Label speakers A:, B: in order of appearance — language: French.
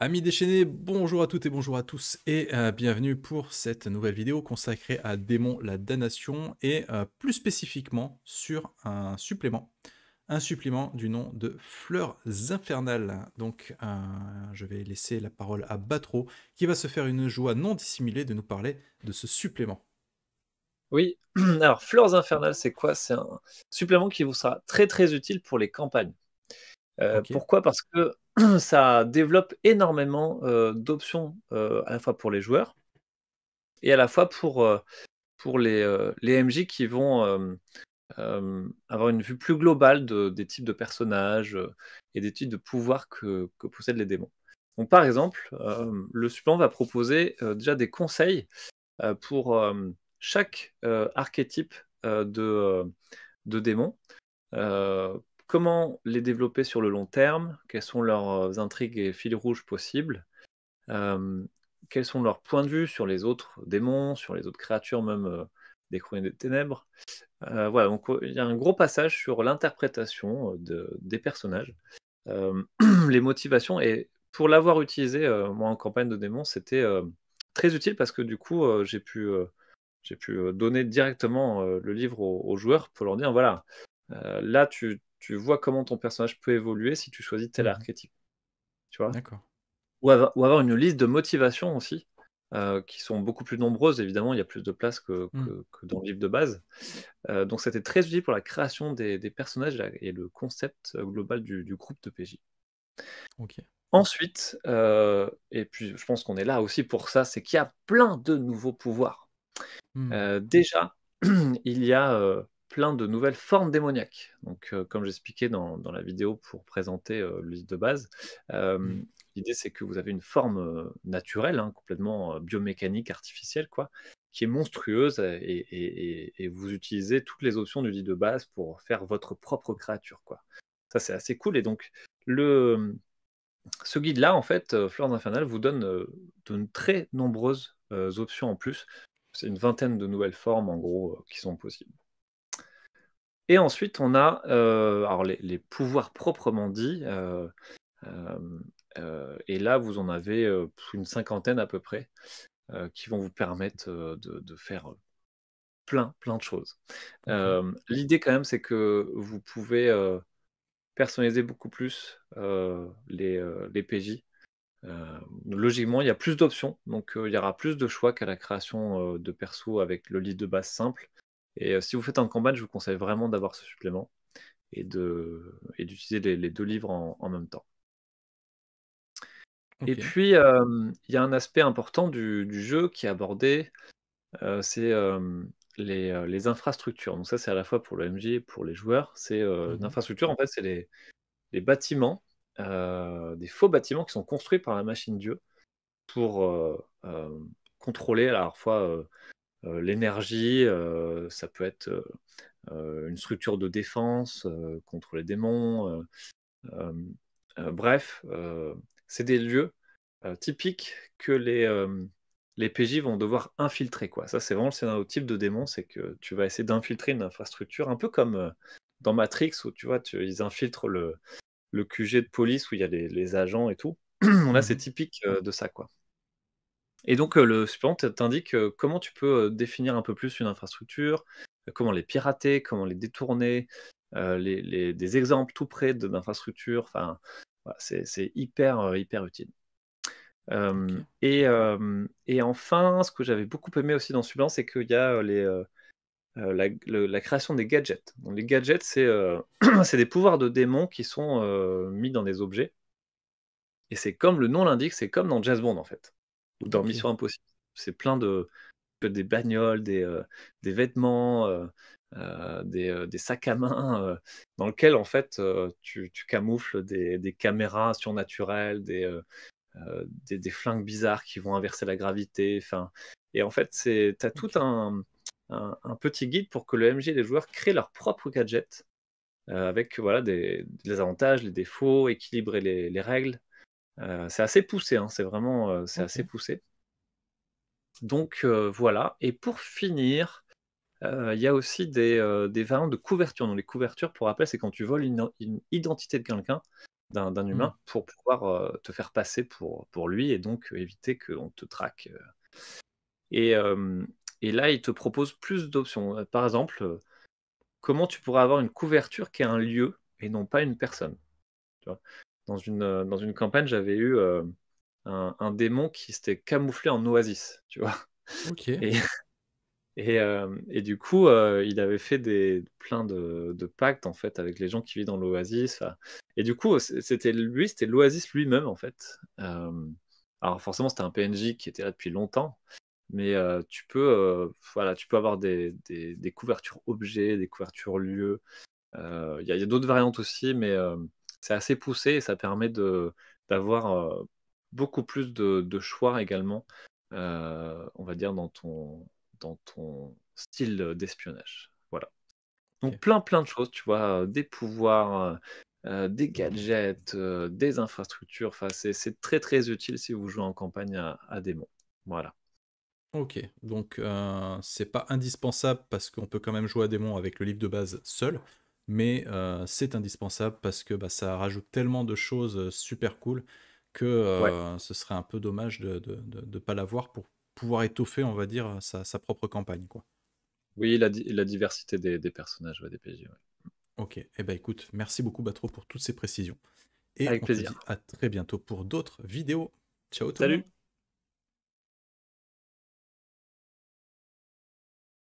A: Amis déchaînés, bonjour à toutes et bonjour à tous et euh, bienvenue pour cette nouvelle vidéo consacrée à Démon la damnation et euh, plus spécifiquement sur un supplément, un supplément du nom de Fleurs Infernales. Donc euh, je vais laisser la parole à Batro qui va se faire une joie non dissimulée de nous parler de ce supplément.
B: Oui, alors Fleurs Infernales c'est quoi C'est un supplément qui vous sera très très utile pour les campagnes. Pourquoi Parce que ça développe énormément euh, d'options euh, à la fois pour les joueurs et à la fois pour, euh, pour les, les, MJ qui vont avoir une vue plus globale des types de personnages et des types de pouvoirs que, possèdent les démons. Donc, par exemple, le supplément va proposer déjà des conseils pour chaque archétype de, de démon comment les développer sur le long terme, quelles sont leurs euh, intrigues et fils rouges possibles, euh, quels sont leurs points de vue sur les autres démons, sur les autres créatures même euh, des Chroniques des Ténèbres. voilà, donc il y a un gros passage sur l'interprétation des personnages, les motivations, et pour l'avoir utilisé, moi en campagne de démons, c'était très utile parce que du coup, j'ai pu... pu donner directement le livre aux, joueurs pour leur dire, voilà, là tu, tu vois comment ton personnage peut évoluer si tu choisis tel mhm. archétype. Tu vois D'accord. Ou, avoir une liste de motivations aussi, euh, qui sont beaucoup plus nombreuses. Évidemment, il y a plus de place que, mm. dans le livre de base. Euh, donc, c'était très utile pour la création des, personnages et le concept euh, global du, groupe de PJ. Ok. Ensuite, et puis je pense qu'on est là aussi pour ça, c'est qu'il y a plein de nouveaux pouvoirs. Mm. déjà, il y a plein de nouvelles formes démoniaques. Donc, euh, comme j'expliquais dans, la vidéo pour présenter euh, le lit de base, euh, mmh. l'idée c'est que vous avez une forme naturelle, hein, complètement biomécanique, artificielle, quoi, qui est monstrueuse et, vous utilisez toutes les options du lit de base pour faire votre propre créature, quoi. Ça c'est assez cool et donc ce guide-là, en fait, Fleurs d'Infernal, vous donne de très nombreuses options en plus. C'est une vingtaine de nouvelles formes, en gros, qui sont possibles. Et ensuite, on a euh, les, pouvoirs proprement dits. Euh, euh, et là, vous en avez une cinquantaine à peu près qui vont vous permettre de, faire plein, plein de choses. Mmh l'idée, quand même, c'est que vous pouvez personnaliser beaucoup plus les, les, PJ. logiquement, il y a plus d'options, donc il y aura plus de choix qu'à la création de perso avec le lit de base simple. Et euh, si vous faites un combat, je vous conseille vraiment d'avoir ce supplément et d'utiliser les, les, deux livres en, même temps. Et puis, euh, il y a un aspect important du, jeu qui est abordé, euh, c'est les, infrastructures. Donc ça, c'est à la fois pour le MJ et pour les joueurs. C'est mmh l'infrastructure, en fait, c'est les, les, bâtiments, des faux bâtiments qui sont construits par la machine Dieu pour contrôler à la fois l'énergie, ça peut être une structure de défense contre les démons. bref, c'est des lieux typiques que les, les PJ vont devoir infiltrer. Quoi. Ça, c'est vraiment le scénario de démon, c'est que tu vas essayer d'infiltrer une infrastructure, un peu comme dans Matrix, où tu vois, ils infiltrent le, QG de police, où il y a les, agents et tout. Là, c'est mmh typique de ça. quoi. Et donc, euh, le supplément t'indique euh, comment tu peux euh, définir un peu plus une infrastructure, comment les pirater, comment les détourner, des exemples tout près d'infrastructures. Enfin, c'est hyper, hyper utile. et, et, enfin, ce que j'avais beaucoup aimé aussi dans Sublime, c'est qu'il y a les, la, création des gadgets. les gadgets, c'est des pouvoirs de démons qui sont mis dans des objets. Et c'est comme le nom l'indique, c'est comme dans Jazz Bond en fait ou dans Mission Impossible. C'est plein de des bagnoles, des, euh, des vêtements, euh, euh, des, des, sacs à main, dans lesquels en fait tu, camoufles des, des, caméras surnaturelles, des, des, flingues bizarres qui vont inverser la gravité. Et en fait, tu as tout un, petit guide pour que le MJ et les joueurs créent leur propre gadget avec voilà, des, les avantages, les défauts, équilibrer les, les règles. Euh, c'est assez poussé, hein, c'est vraiment euh, c'est assez poussé. Donc euh, voilà. Et pour finir, il y a aussi des, des, de couverture. Donc les couvertures, pour rappel, c'est quand tu voles une, identité de quelqu'un, d'un humain, mm. pour pouvoir te faire passer pour, pour lui et donc éviter qu'on te traque. Et, là, il te propose plus d'options. Par exemple, comment tu pourrais avoir une couverture qui est un lieu et non pas une personne dans une, euh, dans une campagne, j'avais eu euh, un, démon qui s'était camouflé en oasis, tu vois. Ok. Et, euh, et, du coup, il avait fait des, plein de, pactes, en fait, avec les gens qui vivent dans l'oasis. Et du coup, c'était lui, c'était l'oasis lui-même, en fait. alors forcément, c'était un PNJ qui était là depuis longtemps. Mais tu, peux, voilà, tu peux avoir des, des, couvertures objets, des couvertures lieux. Il y a, a d'autres variantes aussi, mais c'est assez poussé et ça permet d'avoir beaucoup plus de, choix également, on va dire, dans ton, dans ton style d'espionnage. Voilà. Donc plein, plein de choses, tu vois, des pouvoirs, des gadgets, des infrastructures. Enfin, c'est très, très utile si vous jouez en campagne à, à démon. Voilà.
A: Ok, donc c'est pas indispensable parce qu'on peut quand même jouer à démon avec le livre de base seul, mais euh, c'est indispensable parce que bah, ça rajoute tellement de choses euh, super cool que euh, ce serait un peu dommage de ne pas l'avoir pour pouvoir étoffer, on va dire, sa, propre campagne. Quoi.
B: Oui, la, diversité des, personnages va des PJ. Ok, et eh bah ben, écoute, merci beaucoup
A: Batro pour toutes ces précisions. Et Avec on plaisir. dit à très bientôt pour d'autres vidéos. Ciao tout Salut. Monde.